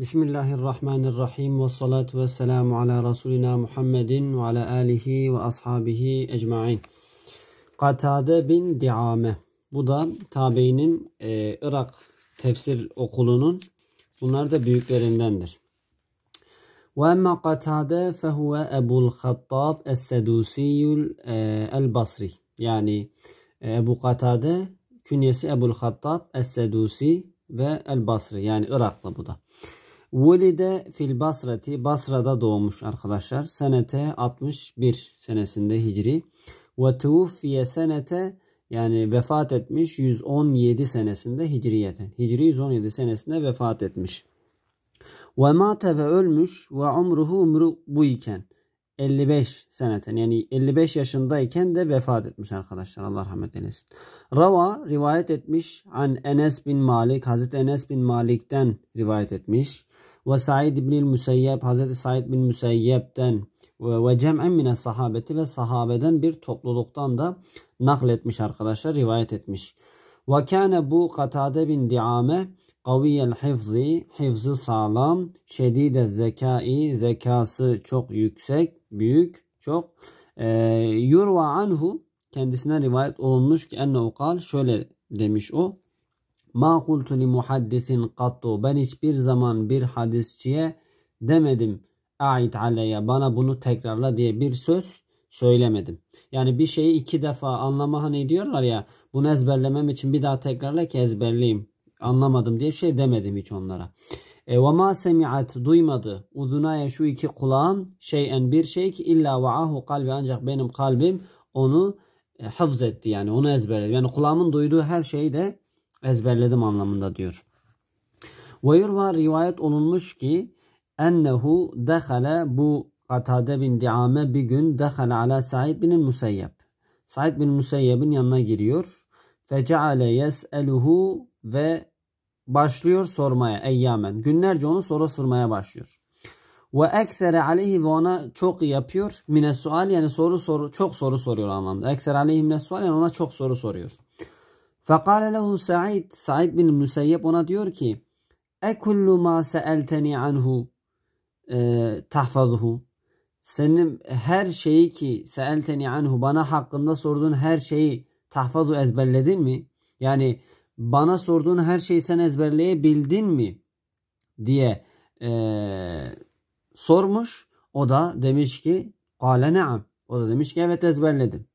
Bismillahirrahmanirrahim ve salatu ve selamu ala Resulina Muhammedin ve ala alihi ve ashabihi ecmain. Katade bin Diame. Bu da Tabe'nin e, Irak tefsir okulunun bunlar da büyüklerindendir. Ve emma Katade fehuve Ebul Khattab Es-Sedusiyül e, El-Basri. Yani e, Ebu Katade künyesi Ebul Khattab Es-Sedusi ve El-Basri. Yani Iraklı bu da. Vulide fil Basrati Basra'da doğmuş arkadaşlar. Senete 61 senesinde Hicri. Ve tuvfiye senete yani vefat etmiş 117 senesinde Hicriyeten. Hicri 117 senesinde vefat etmiş. Ve mate ve ölmüş ve umruhu umru bu iken 55 seneten yani 55 yaşındayken de vefat etmiş arkadaşlar Allah rahmet eylesin. Rava rivayet etmiş an Enes bin Malik Hazreti Enes bin Malik'ten rivayet etmiş ve Said bin Müseyyep Hazreti Said bin Müseyyep'ten ve, cem'en mine sahabeti ve sahabeden bir topluluktan da nakletmiş arkadaşlar rivayet etmiş. Ve kâne bu Katade bin Diame kaviyel hifzi, hifzi sağlam, şedide zekai, zekası çok yüksek, büyük, çok. E, yurva anhu kendisine rivayet olunmuş ki ennehu kal şöyle demiş o. Ma kultu li muhaddisin kattu. Ben hiçbir zaman bir hadisçiye demedim. Ait aleyye bana bunu tekrarla diye bir söz söylemedim. Yani bir şeyi iki defa anlama hani diyorlar ya bunu ezberlemem için bir daha tekrarla ki ezberleyeyim. Anlamadım diye bir şey demedim hiç onlara. E, ve ma semi'at duymadı udunaya şu iki kulağım şeyen bir şey ki illa va'ahu kalbi ancak benim kalbim onu e, hafz etti yani onu ezberledi. Yani kulağımın duyduğu her şeyi de ezberledim anlamında diyor. Ve yurva rivayet olunmuş ki ennehu dehale bu Katade bin Diame bir gün dehale ala Said bin Musayyeb. Said bin Musayyeb'in yanına giriyor. Feceale yes'eluhu ve başlıyor sormaya eyyamen. Günlerce onu soru sormaya başlıyor. Ve eksere aleyhi ve ona çok yapıyor. Mine sual yani soru soru çok soru soruyor anlamda. Eksere aleyhi mine sual yani ona çok soru soruyor. Fekale lehu Sa'id. Sa'id bin Müseyyep ona diyor ki Ekullu ma se'elteni anhu e, tahfazuhu. Senin her şeyi ki se'elteni anhu bana hakkında sorduğun her şeyi tahfazu ezberledin mi? Yani bana sorduğun her şeyi sen ezberleyebildin mi? diye e, sormuş. O da demiş ki Kale ne'am. O da demiş ki evet ezberledim.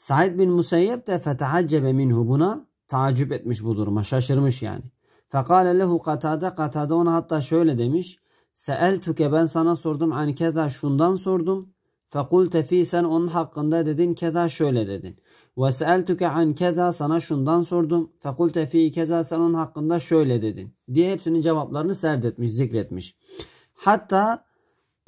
Said bin Museyyep de fetehaccebe minhu buna tacip etmiş bu duruma şaşırmış yani. Fekale lehu katade katade ona hatta şöyle demiş. Seeltüke ben sana sordum an keda şundan sordum. Fekulte fi sen onun hakkında dedin keda şöyle dedin. Ve seeltüke an keda sana şundan sordum. Fekulte fi keda sen onun hakkında şöyle dedin. Diye hepsinin cevaplarını serdetmiş zikretmiş. Hatta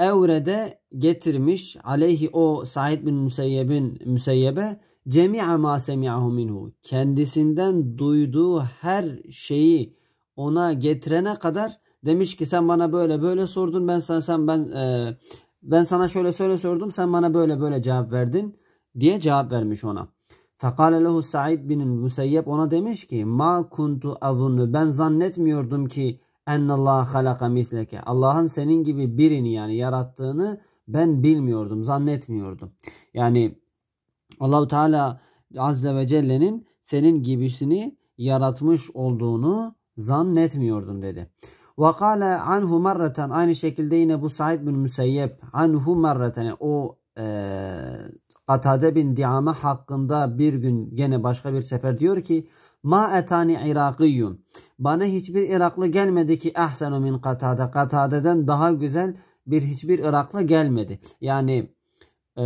evrede getirmiş aleyhi o Said bin Müseyyeb'in Müseyyeb'e cemi'a ma semi'ahu minhu kendisinden duyduğu her şeyi ona getirene kadar demiş ki sen bana böyle böyle sordun ben sana sen ben e, ben sana şöyle şöyle sordum sen bana böyle böyle cevap verdin diye cevap vermiş ona. Fakale lehu Said bin Müseyyeb ona demiş ki ma kuntu azunnu ben zannetmiyordum ki Ennallah halaka misleke. Allah'ın senin gibi birini yani yarattığını ben bilmiyordum, zannetmiyordum. Yani Allahu Teala Azze ve Celle'nin senin gibisini yaratmış olduğunu zannetmiyordum dedi. Ve kâle anhu marraten aynı şekilde yine bu Said bin Müseyyep anhu marraten o e, Atade bin Diame hakkında bir gün gene başka bir sefer diyor ki Ma etani Irakiyyun. Bana hiçbir Iraklı gelmedi ki ahsenu min Katade. Katade'den daha güzel bir hiçbir Iraklı gelmedi. Yani e,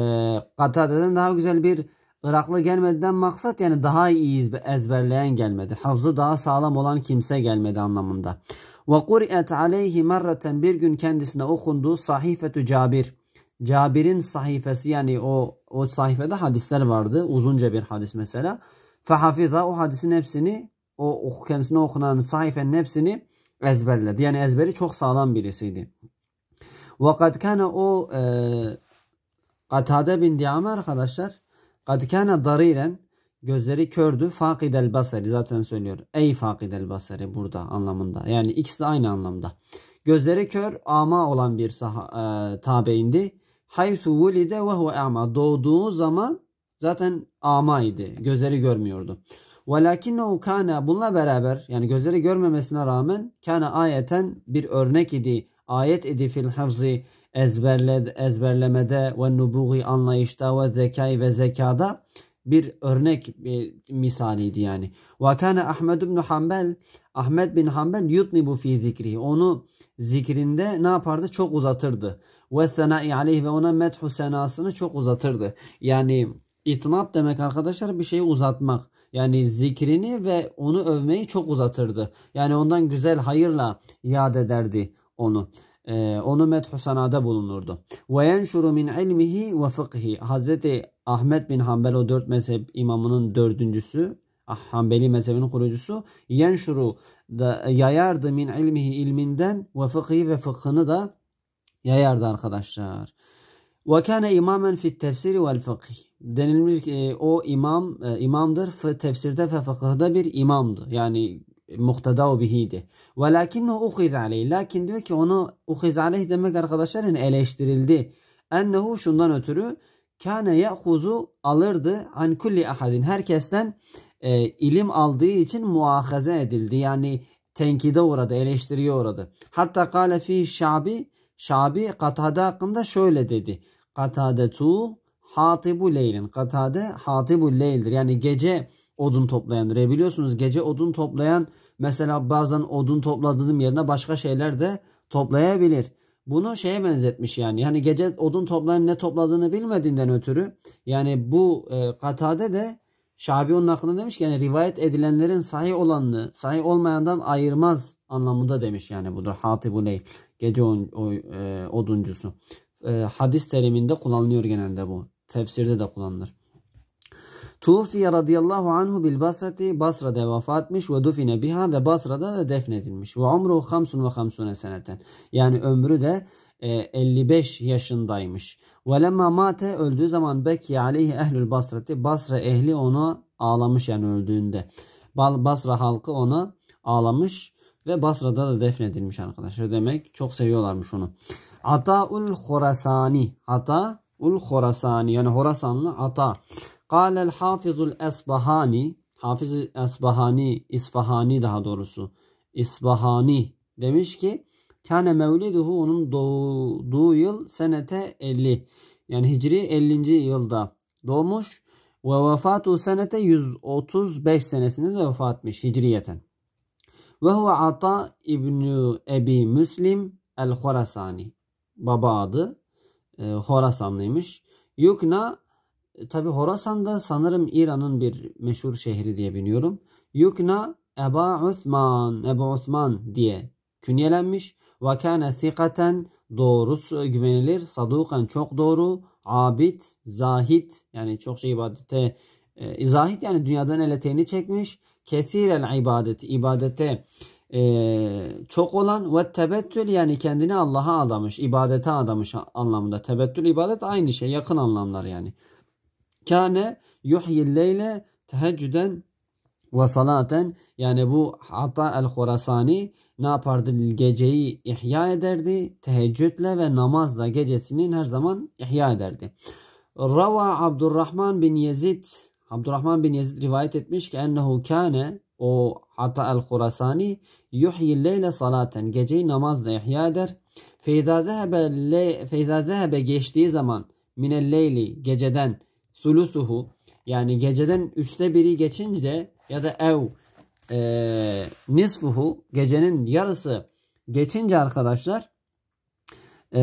Katade'den daha güzel bir Iraklı gelmediden maksat yani daha iyi ezberleyen gelmedi. Hafzı daha sağlam olan kimse gelmedi anlamında. Ve kur'et aleyhi merreten bir gün kendisine okundu sahifetü Cabir. Cabir'in sahifesi yani o o sayfada hadisler vardı. Uzunca bir hadis mesela. Fehafiza o hadisin hepsini o kendisine okunan sayfenin hepsini ezberledi. Yani ezberi çok sağlam birisiydi. Ve kad kana o e, Katade bin Diyame arkadaşlar kad kana dariren gözleri kördü. Fakid el basari zaten söylüyor. Ey fakid el basari burada anlamında. Yani ikisi de aynı anlamda. Gözleri kör ama olan bir saha, e, tabeindi. Haythu vulide ve huve ama. Doğduğu zaman Zaten ama idi. Gözleri görmüyordu. وَلَكِنَّهُ kana bununla beraber yani gözleri görmemesine rağmen kana ayeten bir örnek idi. Ayet idi fil hafzi ezberled ezberlemede ve nubuği anlayışta ve zekayı ve zekada bir örnek bir e, misaliydi yani. Ve kana Ahmed bin Hanbel Ahmed bin Hanbel yutnibu fi zikri. Onu zikrinde ne yapardı? Çok uzatırdı. Ve senai aleyh ve ona methu senasını çok uzatırdı. Yani İtnap demek arkadaşlar bir şeyi uzatmak. Yani zikrini ve onu övmeyi çok uzatırdı. Yani ondan güzel hayırla yad ederdi onu. Ee, onu methu sanada bulunurdu. Ve yenşuru min ilmihi ve fıkhi. Hazreti Ahmet bin Hanbel o dört mezhep imamının dördüncüsü. Ah, Hanbeli mezhebinin kurucusu. Yenşuru da yayardı min ilmihi ilminden ve fıkhi ve fıkhını da yayardı arkadaşlar. Ve kana imamen fi tefsiri vel fıkhi. Denilmiş ki e, o imam e, imamdır imamdır. Tefsirde ve fıkıhda bir imamdı. Yani muhtedau bihiydi. Velakinnehu uhiz aleyh. Lakin diyor ki onu uhiz aleyh demek arkadaşlar yani eleştirildi. Ennehu şundan ötürü kâne ye'huzu alırdı an kulli ahadin. Herkesten e, ilim aldığı için muahaze edildi. Yani tenkide uğradı, eleştiriye uğradı. Hatta kâle fi şabi, şabi katada hakkında şöyle dedi. Katadetu hatibu leylin. Katade hatibu leyldir. Yani gece odun toplayandır. E biliyorsunuz gece odun toplayan mesela bazen odun topladığım yerine başka şeyler de toplayabilir. Bunu şeye benzetmiş yani. Yani gece odun toplayan ne topladığını bilmediğinden ötürü yani bu e, katade de Şabi onun hakkında demiş ki yani rivayet edilenlerin sahih olanını sahih olmayandan ayırmaz anlamında demiş yani budur. Hatibu Hatibuley gece on, o, e, oduncusu e, hadis teriminde kullanılıyor genelde bu. Tefsirde de kullanılır. Tufiye radıyallahu anhu bil Basrati Basra'da vefat etmiş ve dufine biha ve Basra'da da defnedilmiş. Ve umru hamsun ve hamsune seneten. Yani ömrü de e, 55 yaşındaymış. Ve lemma mate öldüğü zaman beki aleyhi ehlül Basrati Basra ehli onu ağlamış yani öldüğünde. Basra halkı ona ağlamış ve Basra'da da defnedilmiş arkadaşlar. Demek çok seviyorlarmış onu. Ataul Khorasani. Ataul Khurasani. Yani Horasanlı Ata. Kâlel hafizul esbahani. Hafiz esbahani. İsfahani daha doğrusu. İsbahani. Demiş ki Kâne mevliduhu onun doğduğu yıl senete 50. Yani Hicri 50. yılda doğmuş. Ve vefatu senete 135 senesinde de vefat etmiş Hicriyeten. Ve huve Ata İbni Ebi Müslim el Khurasani baba adı. E, Horasanlıymış. Yukna e, tabi Horasan'da sanırım İran'ın bir meşhur şehri diye biliyorum. Yukna Eba Osman, Ebu Osman diye künyelenmiş. Ve kâne sikaten doğru güvenilir, sadukan çok doğru, abid, zahit yani çok şey ibadete e, zahit yani dünyadan el eteğini çekmiş. Kesirel ibadet, ibadete ee, çok olan ve tebettül yani kendini Allah'a adamış, ibadete adamış anlamında. Tebettül ibadet aynı şey, yakın anlamlar yani. Kâne yuhyil leyle teheccüden ve salaten yani bu Hatta el Khorasani ne yapardı? Geceyi ihya ederdi. Teheccüdle ve namazla gecesinin her zaman ihya ederdi. Rava Abdurrahman bin Yezid Abdurrahman bin Yezid rivayet etmiş ki ennehu kâne o Hatta el-Khurasani yuhyi leyle salaten geceyi namazla ihya eder. Feyza zehebe, geçtiği zaman minel leyli geceden sulusuhu yani geceden üçte biri geçince ya da ev e, nisfuhu gecenin yarısı geçince arkadaşlar e,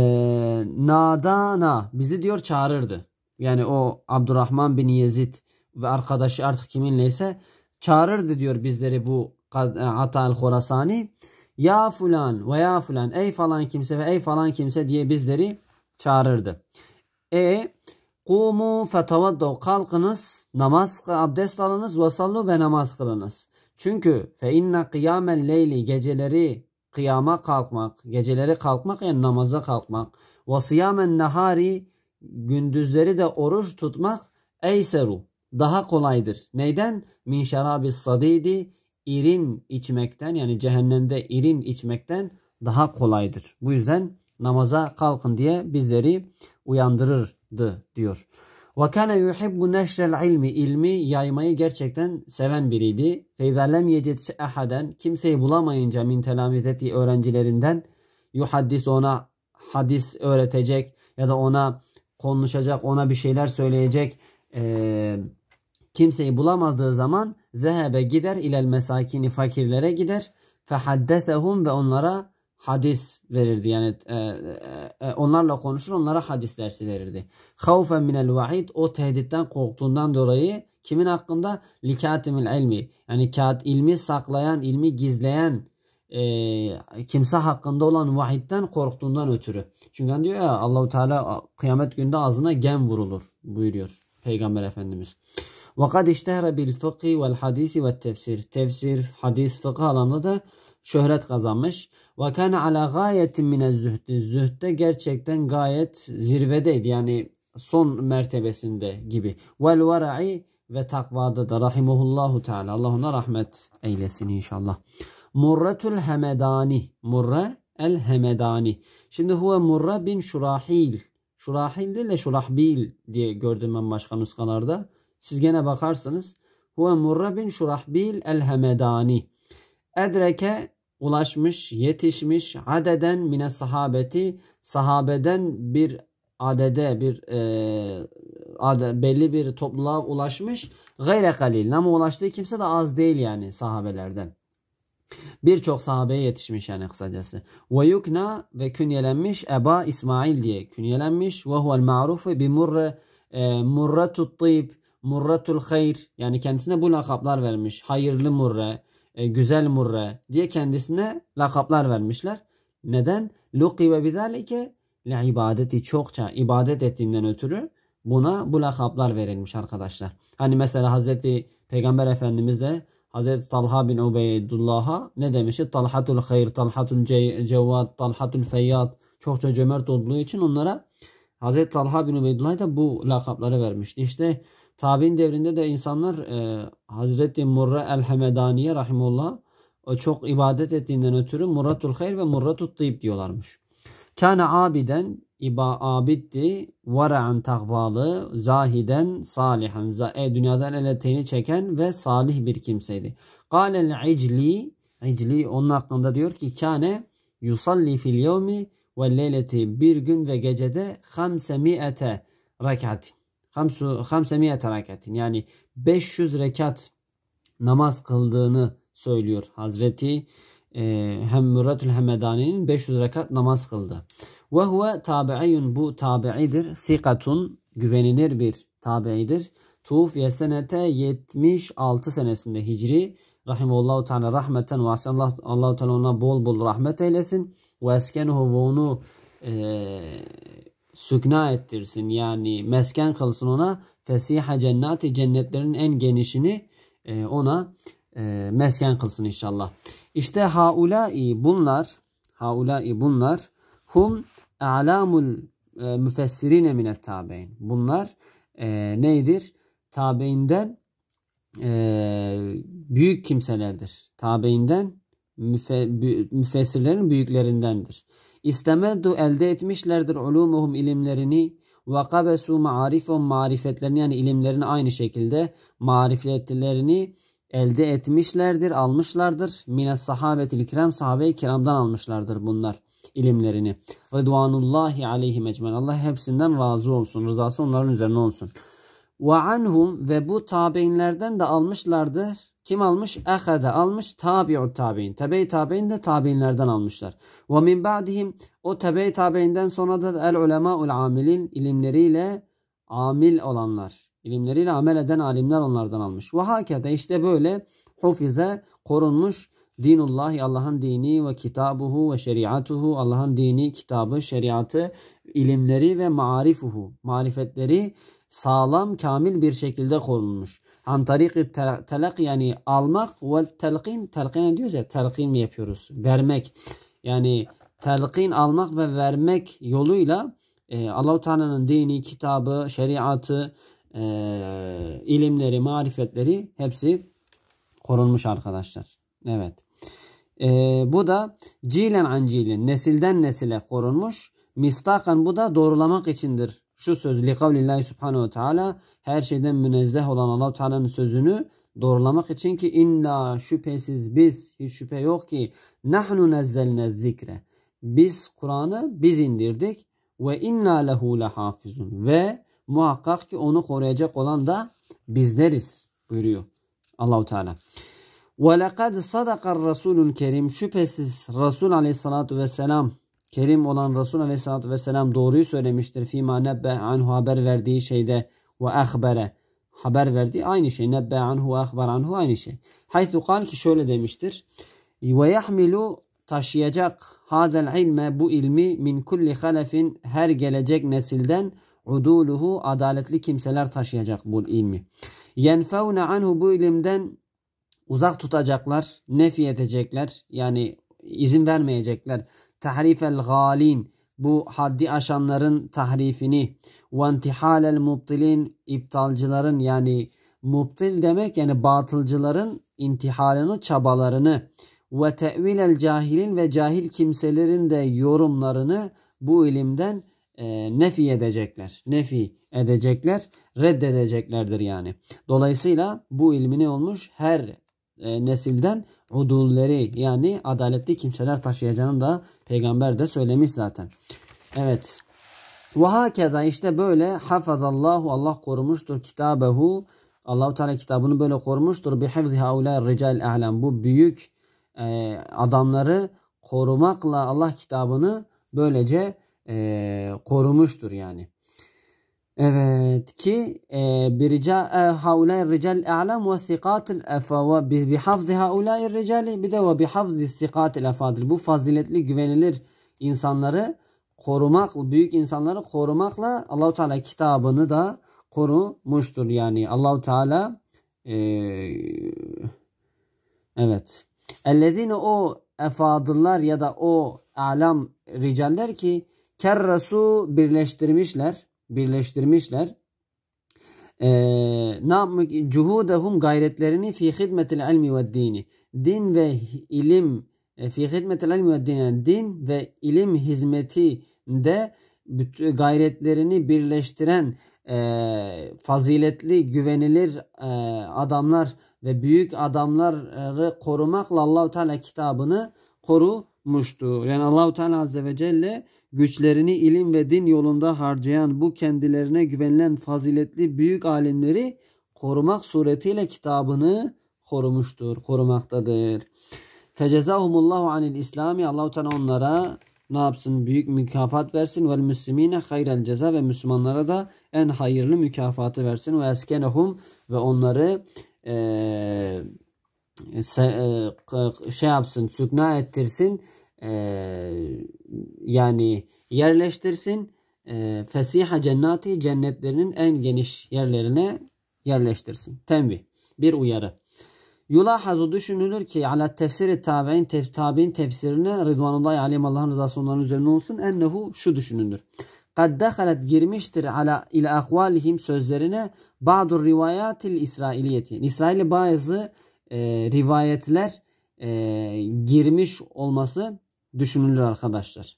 nadana bizi diyor çağırırdı. Yani o Abdurrahman bin Yezid ve arkadaşı artık kiminleyse çağırırdı diyor bizleri bu e, Atal Khorasani Ya fulan ve ya fulan ey falan kimse ve ey falan kimse diye bizleri çağırırdı. E kumu fetavaddu kalkınız namaz abdest alınız ve ve namaz kılınız. Çünkü fe inne kıyamen leyli geceleri kıyama kalkmak, geceleri kalkmak yani namaza kalkmak. Ve siyamen nahari gündüzleri de oruç tutmak eyseru daha kolaydır. Neyden? Min şerabi sadidi irin içmekten yani cehennemde irin içmekten daha kolaydır. Bu yüzden namaza kalkın diye bizleri uyandırırdı diyor. Ve kana yuhibbu neşrel ilmi ilmi yaymayı gerçekten seven biriydi. Feyza lem ahaden kimseyi bulamayınca min telamizeti öğrencilerinden yuhaddis ona hadis öğretecek ya da ona konuşacak, ona bir şeyler söyleyecek, e, Kimseyi bulamadığı zaman zehebe gider ilel mesakini fakirlere gider. Fehaddesehum ve onlara hadis verirdi. Yani e, e, e, onlarla konuşur onlara hadis dersi verirdi. Havfen minel vahid o tehditten korktuğundan dolayı kimin hakkında? Likatimil ilmi. Yani kağıt ilmi saklayan, ilmi gizleyen e, kimse hakkında olan vahitten korktuğundan ötürü. Çünkü hani diyor ya Allahu Teala kıyamet günde ağzına gem vurulur buyuruyor Peygamber Efendimiz. وقد iştehre bil fıkhi vel hadisi ve tefsir. Tefsir, hadis, fıkıh alanında da şöhret kazanmış. Ve kâne ala gayetin mine zühdü. Zühdde gerçekten gayet zirvedeydi. Yani son mertebesinde gibi. Vel vera'i ve takvada da rahimuhullahu teala. Allah ona rahmet eylesin inşallah. Murretul Hemedani. Murre el Hemedani. Şimdi huve Murre bin Şurahil. Şurahil değil de Şurahbil diye gördüm ben başka nuskalarda. Siz gene bakarsınız. Huve Murra bin Şurahbil el Hemedani. Edreke ulaşmış, yetişmiş adeden mine sahabeti sahabeden bir adede bir e, ade, belli bir topluluğa ulaşmış gayre kalil ama ulaştığı kimse de az değil yani sahabelerden. Birçok sahabeye yetişmiş yani kısacası. Ve yukna ve künyelenmiş Eba İsmail diye künyelenmiş. Ve huvel ma'rufu bi murre e, murretut tib Murratul Hayr yani kendisine bu lakaplar vermiş. Hayırlı murre, güzel murre diye kendisine lakaplar vermişler. Neden? ve bizalike li ibadeti çokça ibadet ettiğinden ötürü buna bu lakaplar verilmiş arkadaşlar. Hani mesela Hazreti Peygamber Efendimiz de Hazreti Talha bin Ubeydullah'a ne demişti? Talhatul hayr, Talhatul cevvat, Talhatul feyyat çokça cömert olduğu için onlara Hazreti Talha bin Ubeydullah da bu lakapları vermişti. İşte Tabi'in devrinde de insanlar e, Hazreti Murra el-Hemedaniye rahimullah o e, çok ibadet ettiğinden ötürü Murratul Hayr ve Murratul Tıib diyorlarmış. Kâne abiden iba abiddi vara'an takvalı zahiden salihan za e, dünyadan el eteğini çeken ve salih bir kimseydi. Kâlel icli icli onun hakkında diyor ki kâne yusalli fil yevmi ve leyleti bir gün ve gecede hamse mi'ete rekatin hamsemiye terakatin yani 500 rekat namaz kıldığını söylüyor Hazreti e, hem Muratül Hemedani'nin 500 rekat namaz kıldı. Ve huve tabi'iyun bu tabi'idir. Sikatun güvenilir bir tabi'idir. Tufiye senete 76 senesinde Hicri Rahimallahu Teala rahmeten ve Allah, Allah Teala ona bol bol rahmet eylesin. Ve eskenuhu ve onu e, sükna ettirsin. Yani mesken kılsın ona. Fesiha cennati cennetlerin en genişini e, ona e, mesken kılsın inşallah. İşte haulai bunlar haulai bunlar hum a'lamul e, müfessirine minet tabein. Bunlar e, neydir? Tabeinden e, büyük kimselerdir. Tabeinden müfe, müfessirlerin büyüklerindendir. İstemeddu elde etmişlerdir ulumuhum ilimlerini ve kabesu maarifum marifetlerini yani ilimlerini aynı şekilde marifetlerini elde etmişlerdir, almışlardır. Mine sahabetil kiram sahabe-i kiramdan almışlardır bunlar ilimlerini. Rıdvanullahi aleyhi ecmen. Allah hepsinden razı olsun. Rızası onların üzerine olsun. Ve anhum ve bu tabeinlerden de almışlardır kim almış? Ehede almış. Tabi'u tabi'in. Tebe-i tabi'in de tabi'inlerden almışlar. Ve min ba'dihim o tebe-i tabi'inden sonra da el ul amilin ilimleriyle amil olanlar. İlimleriyle amel eden alimler onlardan almış. Ve hakede işte böyle hufize korunmuş dinullahi Allah'ın dini ve kitabuhu ve şeriatuhu Allah'ın dini, kitabı, şeriatı, ilimleri ve marifuhu marifetleri sağlam, kamil bir şekilde korunmuş. An tariki telak yani almak ve telqin Telkin diyoruz ya telkin mi yapıyoruz? Vermek. Yani telqin almak ve vermek yoluyla e, Allahu Teala'nın dini, kitabı, şeriatı, e, ilimleri, marifetleri hepsi korunmuş arkadaşlar. Evet. E, bu da cilen an cilin nesilden nesile korunmuş. Mistakan bu da doğrulamak içindir şu söz likavlillahi subhanahu teala her şeyden münezzeh olan Allah Teala'nın sözünü doğrulamak için ki inna şüphesiz biz hiç şüphe yok ki nahnu nezzelne zikre biz Kur'an'ı biz indirdik ve inna lehu lehafizun ve muhakkak ki onu koruyacak olan da bizleriz buyuruyor Allahu Teala. Ve laqad sadakar Resulül Kerim şüphesiz Resul Aleyhissalatu vesselam Kerim olan Resul Aleyhisselatü Vesselam doğruyu söylemiştir. Fîmâ nebbe anhu haber verdiği şeyde ve ahbere haber verdi. Aynı şey. Nebbe anhu ve ahber anhu aynı şey. Haythu kal ki şöyle demiştir. Ve yahmilu taşıyacak hadel ilme bu ilmi min kulli halefin her gelecek nesilden uduluhu adaletli kimseler taşıyacak bu ilmi. Yenfevne anhu bu ilimden uzak tutacaklar, nefi yani izin vermeyecekler. Tahrif el galin bu haddi aşanların tahrifini ve intihal el mubtilin iptalcıların yani mubtil demek yani batılcıların intihalını çabalarını ve el cahilin ve cahil kimselerin de yorumlarını bu ilimden e, nefi edecekler. Nefi edecekler, reddedeceklerdir yani. Dolayısıyla bu ilmi ne olmuş? Her e, nesilden udulleri yani adaletli kimseler taşıyacağını da peygamber de söylemiş zaten. Evet. Ve hakeza işte böyle hafazallahu Allah korumuştur kitabehu. Allahu Teala kitabını böyle korumuştur. Bi hifzi haula rical ahlam. Bu büyük e, adamları korumakla Allah kitabını böylece e, korumuştur yani. Evet ki e, birica e, haulay rical a'lam ve sikatil efa ve bi hafzi haulay ricali bir de ve bi hafzi sikatil efadil. Bu faziletli güvenilir insanları korumak, büyük insanları korumakla Allahu Teala kitabını da korumuştur. Yani Allahu Teala e, evet. Ellezine o efadıllar ya da o alam ricaller ki kerrasu birleştirmişler birleştirmişler. Ee, ne yapmak? Cuhudehum gayretlerini fi hidmetil ilmi ve dini. Din ve ilim e, fi hidmetil ilmi ve dini. Din ve ilim hizmeti de gayretlerini birleştiren e, faziletli, güvenilir e, adamlar ve büyük adamları korumakla Allahu Teala kitabını koru muştu. Yani Allahu Teala Azze ve Celle güçlerini ilim ve din yolunda harcayan bu kendilerine güvenilen faziletli büyük alimleri korumak suretiyle kitabını korumuştur, korumaktadır. Fecezahumullahu anil İslami Allahu Teala onlara ne yapsın? Büyük mükafat versin. ve müslimine hayrel ceza ve Müslümanlara da en hayırlı mükafatı versin. Ve eskenehum ve onları eee e, şey yapsın, sükna ettirsin, e, yani yerleştirsin. E, Fesiha cennati cennetlerinin en geniş yerlerine yerleştirsin. Tembih. Bir uyarı. Yulahazu düşünülür ki ala tefsiri tabi'in tef, tabi'in tefsirine Rıdvanullahi aleyhim Allah'ın rızası onların üzerine olsun. Ennehu şu düşünülür. Kad dehalet girmiştir ala ile ahvalihim sözlerine ba'dur rivayatil İsrailiyeti. İsrail'i bazı e, rivayetler e, girmiş olması düşünülür arkadaşlar.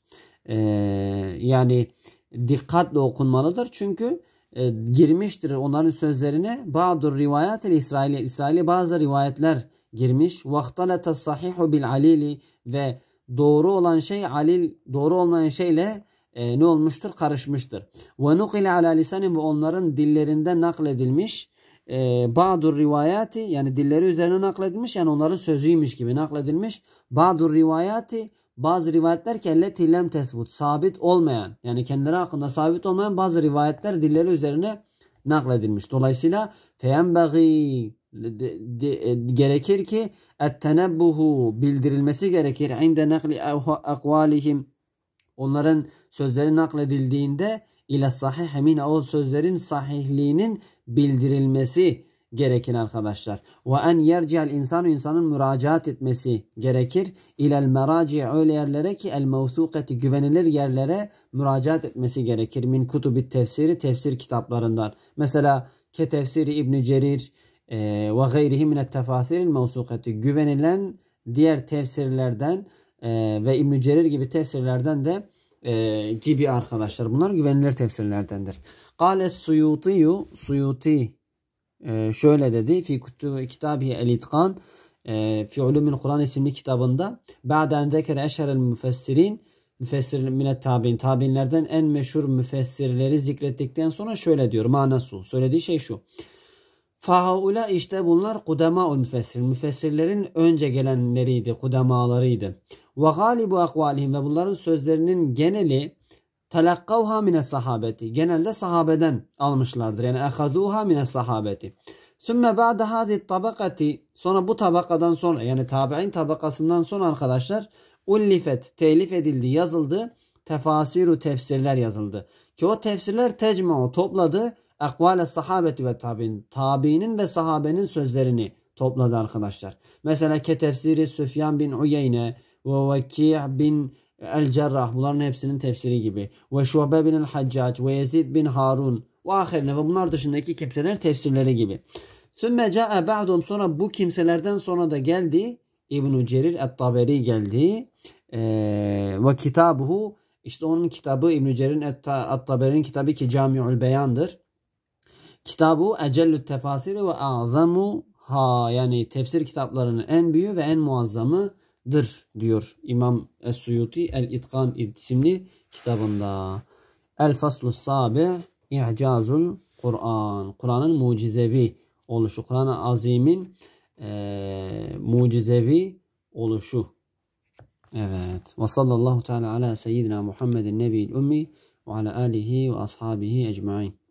E, yani dikkatle okunmalıdır çünkü e, girmiştir onların sözlerine bazı rivayet İsrail'e İsrail'e bazı rivayetler girmiş. Vaktalete sahihu bil alili ve doğru olan şey alil doğru olmayan şeyle e, ne olmuştur? Karışmıştır. Ve nukile ala lisanin ve onların dillerinde nakledilmiş e, Ba'dur rivayati yani dilleri üzerine nakledilmiş yani onların sözüymüş gibi nakledilmiş. Ba'dur rivayati bazı rivayetler kelleti lem tesbut sabit olmayan yani kendileri hakkında sabit olmayan bazı rivayetler dilleri üzerine nakledilmiş. Dolayısıyla feyenbeği e, gerekir ki ettenebbuhu bildirilmesi gerekir. İnde nakli akvalihim onların sözleri nakledildiğinde ile sahih mine o sözlerin sahihliğinin bildirilmesi gerekir arkadaşlar. Ve en yerci'el insanu insanın müracaat etmesi gerekir. İlel meraci öyle yerlere ki el mevsuketi güvenilir yerlere müracaat etmesi gerekir. Min kutubi tefsiri tefsir kitaplarından. Mesela ke tefsiri İbn Cerir e, ve gayrihi min tefasiril mevsuketi güvenilen diğer tefsirlerden e, ve İbn Cerir gibi tefsirlerden de e, gibi arkadaşlar. Bunlar güvenilir tefsirlerdendir. Kale suyutiyu suyuti e, şöyle dedi. Fi kitabi el itkan e, fi ulumil Kur'an isimli kitabında ba'den zekere eşerel müfessirin müfessir minet tabin, tabinlerden en meşhur müfessirleri zikrettikten sonra şöyle diyor manası söylediği şey şu Fahaula işte bunlar kudema müfessir müfessirlerin önce gelenleriydi kudemalarıydı ve galibu akvalihim ve bunların sözlerinin geneli telakkavha mine sahabeti. Genelde sahabeden almışlardır. Yani ehazuha mine sahabeti. Sümme ba'de hazi tabakati sonra bu tabakadan sonra yani tabi'in tabakasından sonra arkadaşlar ullifet telif edildi yazıldı tefasiru tefsirler yazıldı. Ki o tefsirler tecma o topladı akvale sahabeti ve tabi'in tabi'nin ve sahabenin sözlerini topladı arkadaşlar. Mesela ke tefsiri Süfyan bin Uyeyne ve Vakih bin El Cerrah bunların hepsinin tefsiri gibi ve Şuhbe bin El Haccac ve Yezid bin Harun ve ahirine ve bunlar dışındaki kimseler tefsirleri gibi. Sümme ca'e ba'dum sonra bu kimselerden sonra da geldi İbn-i Cerir et-Taberi geldi ee, ve kitabuhu işte onun kitabı İbn-i Cerir'in et-Taberi'nin kitabı ki Cami'ül Beyan'dır. Kitabu Ecellü Tefasiri ve Azamu Ha yani tefsir kitaplarının en büyüğü ve en muazzamı dır diyor İmam Es-Suyuti El-İtkan isimli kitabında. El-Faslu Sabi İ'cazul Kur'an. Kur'an'ın mucizevi oluşu. Kur'an-ı Azim'in e, mucizevi oluşu. Evet. Ve sallallahu teala ala seyyidina Muhammedin nebi'l ummi ve ala alihi ve ashabihi ecmain.